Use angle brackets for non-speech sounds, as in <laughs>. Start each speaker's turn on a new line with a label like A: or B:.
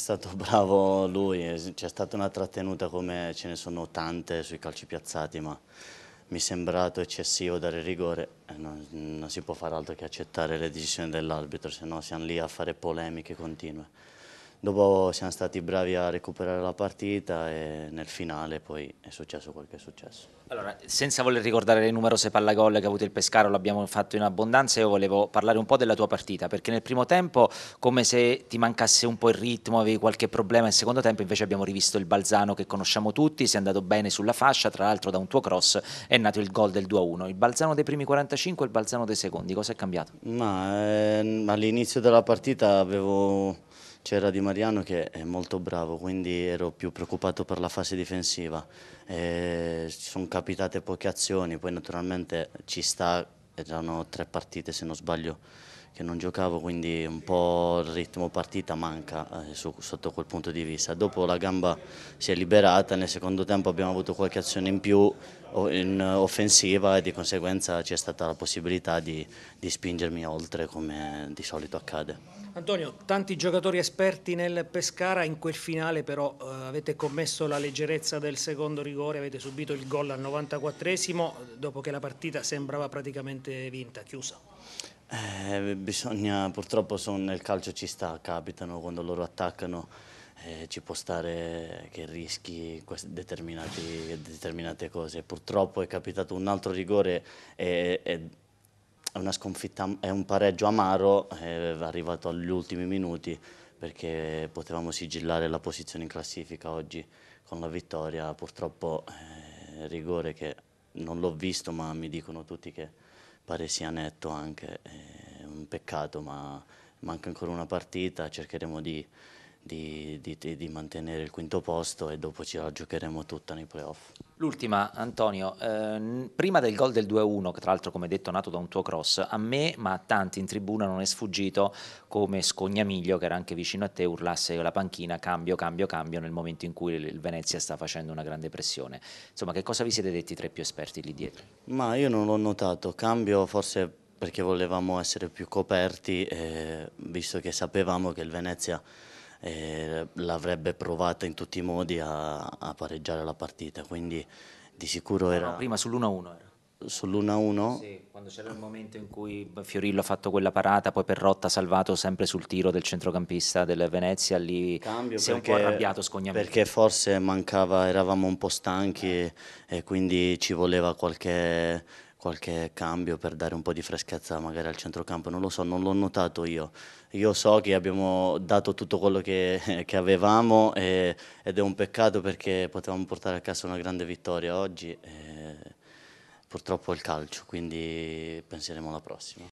A: stato <laughs> bravo lui, c'è stata una trattenuta come ce ne sono tante sui calci piazzati, ma mi è sembrato eccessivo dare rigore, non, non si può fare altro che accettare le decisioni dell'arbitro, se no siamo lì a fare polemiche continue. Dopo siamo stati bravi a recuperare la partita e nel finale poi è successo quel che è successo. Allora, senza voler ricordare le numerose pallagol che ha avuto il Pescaro, l'abbiamo fatto in abbondanza,
B: io volevo parlare un po' della tua partita, perché nel primo tempo come se ti mancasse un po' il ritmo, avevi qualche problema, nel secondo tempo invece abbiamo rivisto il Balzano che conosciamo tutti, si è andato bene sulla fascia, tra l'altro da un tuo cross è nato il gol del 2-1. Il Balzano dei primi 45 e il Balzano dei secondi, cosa è cambiato?
A: Ma, eh, all'inizio della partita avevo c'era Di Mariano che è molto bravo, quindi ero più preoccupato per la fase difensiva. E sono capitate poche azioni, poi naturalmente ci sta, erano tre partite se non sbaglio che non giocavo, quindi un po' il ritmo partita manca eh, su, sotto quel punto di vista. Dopo la gamba si è liberata, nel secondo tempo abbiamo avuto qualche azione in più, in eh, offensiva e di conseguenza c'è stata la possibilità di, di, spingermi oltre come di solito accade.
B: Antonio, tanti giocatori esperti nel Pescara, in quel finale però eh, avete commesso la leggerezza del secondo rigore, avete subito il gol al 94esimo dopo che la partita sembrava praticamente vinta, chiusa.
A: Eh, bisogna, purtroppo son, nel calcio ci sta, capitano quando loro attaccano eh, ci può stare che rischi determinate cose. Purtroppo è capitato un altro rigore e, e sconfitta, è un pareggio amaro, è eh, arrivato agli ultimi minuti perché potevamo sigillare la posizione in classifica oggi con la vittoria, purtroppo eh, rigore che non l'ho visto ma mi dicono tutti che pare sia netto anche, è eh, un peccato ma manca ancora una partita, cercheremo di di, di, di, mantenere il quinto posto e dopo ci la giocheremo tutta nei playoff. L'ultima,
B: Antonio, eh, prima del gol del 2-1, che tra l'altro come detto nato da un tuo cross, a me ma a tanti in tribuna non è sfuggito come Scognamiglio, che era anche vicino a te, urlasse la panchina cambio, cambio, cambio nel momento in cui il Venezia sta facendo una grande pressione. Insomma, che
A: cosa vi siete detti tra i più esperti lì dietro? Ma io non l'ho notato, cambio forse perché volevamo essere più coperti, eh, visto che sapevamo che il Venezia eh, l'avrebbe provata in tutti i modi a, a, pareggiare la partita, quindi di sicuro era... No, no, prima sull'1-1 era. Sull'1-1? Sì,
B: quando c'era il momento in cui Fiorillo ha fatto quella parata, poi Perrotta ha salvato sempre sul tiro del centrocampista del Venezia, lì
A: Cambio si è un po' arrabbiato Scognamico. Perché forse mancava, eravamo un po' stanchi e, eh. e quindi ci voleva qualche qualche cambio per dare un po' di freschezza magari al centrocampo, non lo so, non l'ho notato io. Io so che abbiamo dato tutto quello che, <laughs> che avevamo e, ed è un peccato perché potevamo portare a casa una grande vittoria oggi. E purtroppo è il calcio, quindi penseremo alla prossima.